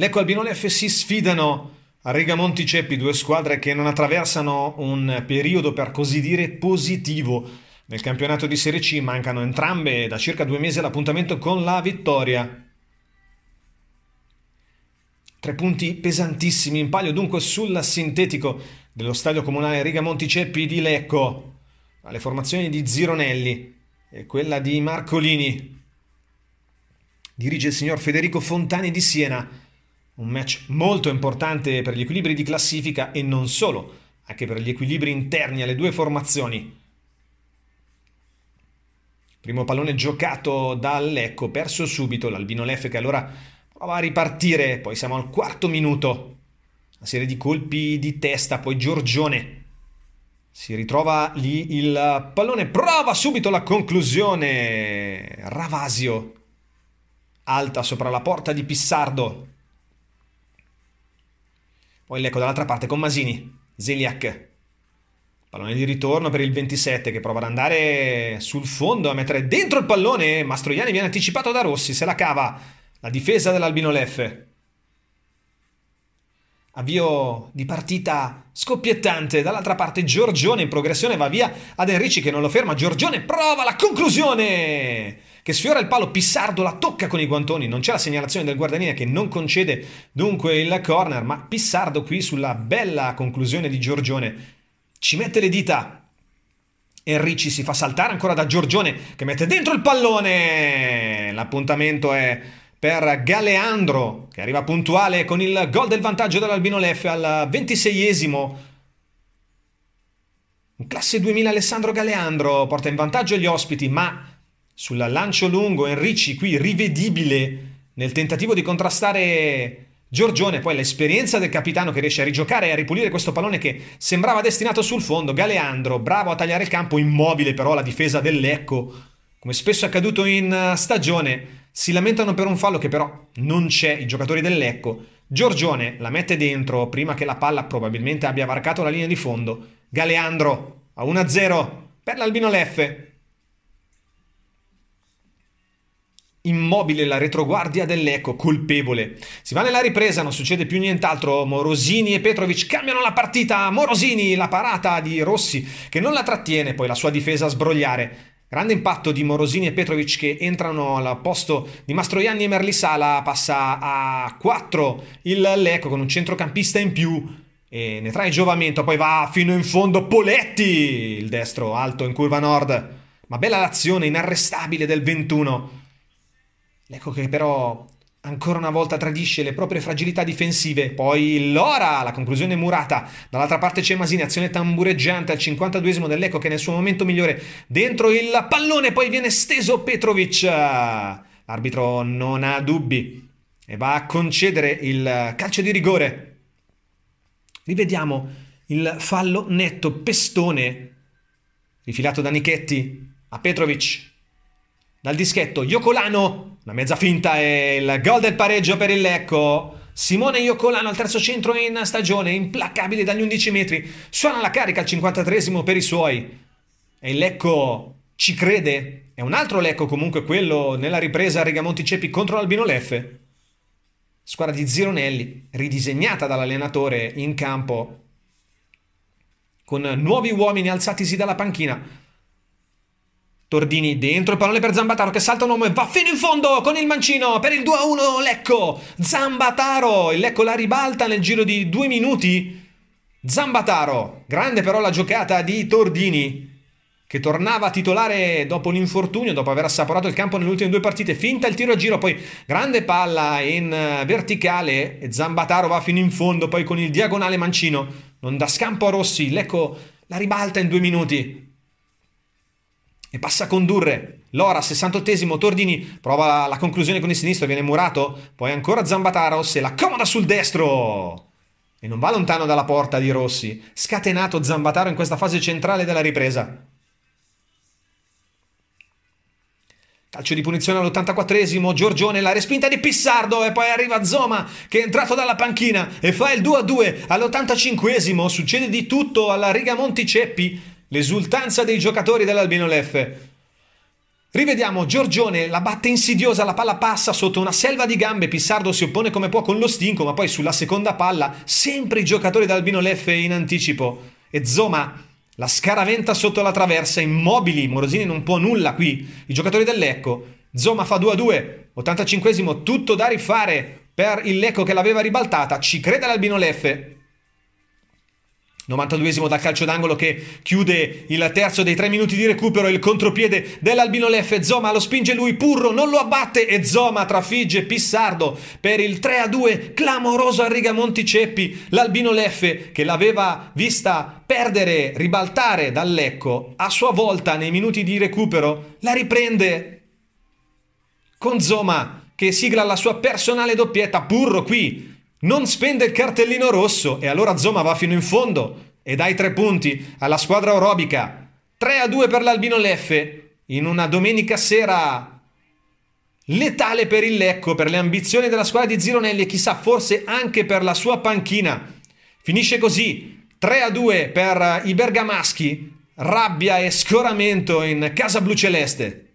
Lecco Albinone F si sfidano a Rigamonti Ceppi, due squadre che non attraversano un periodo per così dire positivo. Nel campionato di Serie C mancano entrambe da circa due mesi l'appuntamento con la vittoria. Tre punti pesantissimi in palio dunque sul sintetico dello stadio comunale Rigamonti Ceppi di Lecco, alle formazioni di Zironelli e quella di Marcolini. Dirige il signor Federico Fontani di Siena un match molto importante per gli equilibri di classifica e non solo, anche per gli equilibri interni alle due formazioni. Primo pallone giocato da Lecco, perso subito l'Albino Leff che allora prova a ripartire, poi siamo al quarto minuto. Una serie di colpi di testa, poi Giorgione si ritrova lì il pallone, prova subito la conclusione. Ravasio alta sopra la porta di Pissardo. Poi ecco dall'altra parte con Masini, Zeliak. Pallone di ritorno per il 27 che prova ad andare sul fondo a mettere dentro il pallone. Mastroianni viene anticipato da Rossi, se la cava la difesa dell'Albino Leffe. Avvio di partita scoppiettante, dall'altra parte Giorgione in progressione va via ad Enrici che non lo ferma, Giorgione prova la conclusione! che sfiora il palo, Pissardo la tocca con i guantoni, non c'è la segnalazione del guardalinea che non concede dunque il corner, ma Pissardo qui sulla bella conclusione di Giorgione ci mette le dita. Enrici si fa saltare ancora da Giorgione che mette dentro il pallone. L'appuntamento è per Galeandro che arriva puntuale con il gol del vantaggio dell'Albino Leffe al 26esimo. Un classe 2000 Alessandro Galeandro porta in vantaggio gli ospiti, ma sulla lancio lungo Enrici qui rivedibile nel tentativo di contrastare Giorgione, poi l'esperienza del capitano che riesce a rigiocare e a ripulire questo pallone che sembrava destinato sul fondo, Galeandro bravo a tagliare il campo, immobile però la difesa dell'Ecco, come spesso è accaduto in eh, stagione, si lamentano per un fallo che però non c'è, i giocatori dell'Ecco, Giorgione la mette dentro prima che la palla probabilmente abbia varcato la linea di fondo, Galeandro a 1-0 per l'Albino Leffe, Immobile la retroguardia dell'Eco, colpevole. Si va nella ripresa, non succede più nient'altro. Morosini e Petrovic cambiano la partita. Morosini, la parata di Rossi, che non la trattiene, poi la sua difesa a sbrogliare. Grande impatto di Morosini e Petrovic che entrano al posto di Mastroianni e Merlisala, passa a 4 il Lecco con un centrocampista in più e ne trae giovamento, poi va fino in fondo Poletti, il destro alto in curva nord. Ma bella l'azione inarrestabile del 21. Lecco che però ancora una volta tradisce le proprie fragilità difensive. Poi Lora, la conclusione murata. Dall'altra parte c'è Masini, azione tambureggiante al 52esimo dell'Eco che nel suo momento migliore dentro il pallone, poi viene steso Petrovic. L'arbitro non ha dubbi e va a concedere il calcio di rigore. Rivediamo il fallo netto, pestone rifilato da Nichetti a Petrovic dal dischetto Iocolano, la mezza finta e il gol del pareggio per il Lecco. Simone Iocolano al terzo centro in stagione, implacabile dagli 11 metri. Suona la carica al 53 esimo per i suoi. E il Lecco ci crede. È un altro Lecco comunque quello nella ripresa a Rigamonti Cepi contro l'Albino Leffe. Squadra di Zironelli, ridisegnata dall'allenatore in campo, con nuovi uomini alzatisi dalla panchina. Tordini dentro, parole per Zambataro che salta un uomo e va fino in fondo con il mancino per il 2-1 Lecco. Zambataro, il Lecco la ribalta nel giro di due minuti. Zambataro, grande però la giocata di Tordini che tornava a titolare dopo l'infortunio, dopo aver assaporato il campo nelle ultime due partite, finta il tiro a giro, poi grande palla in eh, verticale e Zambataro va fino in fondo, poi con il diagonale mancino, non da scampo a Rossi, Lecco la ribalta in due minuti, e passa a condurre Lora, 68esimo, Tordini prova la conclusione con il sinistro, viene murato, poi ancora Zambataro se la comoda sul destro e non va lontano dalla porta di Rossi, scatenato Zambataro in questa fase centrale della ripresa. Calcio di punizione all'84esimo, Giorgione, la respinta di Pissardo e poi arriva Zoma che è entrato dalla panchina e fa il 2-2 all'85esimo, succede di tutto alla riga Monticeppi, L'esultanza dei giocatori dell'Albino Leffe. Rivediamo Giorgione, la batte insidiosa, la palla passa sotto una selva di gambe, Pissardo si oppone come può con lo stinco, ma poi sulla seconda palla sempre i giocatori dell'Albino Leffe in anticipo. E Zoma la scaraventa sotto la traversa, immobili, Morosini non può nulla qui, i giocatori dell'Ecco. Zoma fa 2-2, 85 esimo tutto da rifare per il Lecco che l'aveva ribaltata, ci crede l'Albino Leffe, 92esimo da calcio d'angolo che chiude il terzo dei tre minuti di recupero, il contropiede dell'Albino Leff. Zoma lo spinge lui, Purro non lo abbatte e Zoma trafigge Pissardo per il 3-2 a clamoroso a riga Monticeppi, l'Albino Leff che l'aveva vista perdere, ribaltare dal Lecco, a sua volta nei minuti di recupero la riprende con Zoma che sigla la sua personale doppietta, Purro qui non spende il cartellino rosso e allora Zoma va fino in fondo e dai tre punti alla squadra orobica. 3 a 2 per l'Albino Leffe in una domenica sera letale per il Lecco, per le ambizioni della squadra di Zironelli e chissà forse anche per la sua panchina. Finisce così, 3 a 2 per i bergamaschi, rabbia e scoramento in casa blu celeste.